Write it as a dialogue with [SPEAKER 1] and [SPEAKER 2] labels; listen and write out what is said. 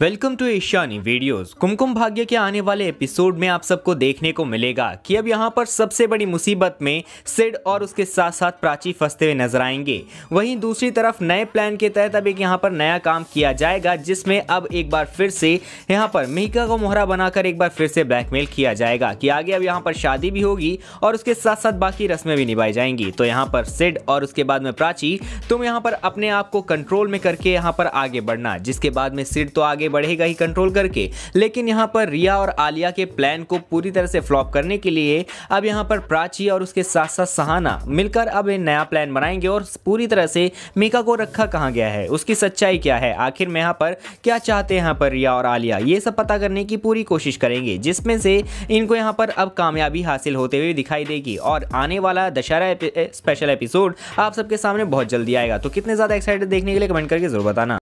[SPEAKER 1] welcome to Ishani videos Kumkum Bhagya के आने वाले एपिसोड में आप सबको देखने को मिलेगा कि अब यहाँ पर सबसे बड़ी मुसीबत में सिड और उसके साथ साथ प्राची फंसते हुए नजर आएंगे वहीं दूसरी तरफ नए प्लान के तहत अब एक यहाँ पर नया काम किया जाएगा जिसमें अब एक बार फिर से यहाँ पर मिहिका को मोहरा बनाकर एक बार फिर से ब्लैकमेल किया जाएगा कि आगे अब यहाँ पर शादी भी होगी और उसके साथ साथ बाकी रस्में भी निभाई जाएंगी तो यहाँ पर सिड और उसके बाद में प्राची तुम यहाँ पर अपने आप को कंट्रोल में करके यहाँ पर आगे बढ़ना जिसके बाद में सिड तो आगे बढ़ेगा ही कंट्रोल करके लेकिन यहाँ पर रिया और आलिया के प्लान को पूरी तरह से फ्लॉप करने के लिए अब यहाँ पर प्राची और उसके साथ साथ सहाना मिलकर अब नया प्लान बनाएंगे और पूरी तरह से मीका को रखा कहाँ गया है उसकी सच्चाई क्या है आखिर में यहाँ पर क्या चाहते हैं यहाँ पर रिया और आलिया ये सब पता करने की पूरी कोशिश करेंगे जिसमें से इनको यहाँ पर अब कामयाबी हासिल होते हुए दिखाई देगी और आने वाला दशहरा स्पेशल एपिसोड आप सबके सामने बहुत जल्दी आएगा तो कितने ज़्यादा एक्साइटेड देखने के लिए कमेंट करके जरूर बताना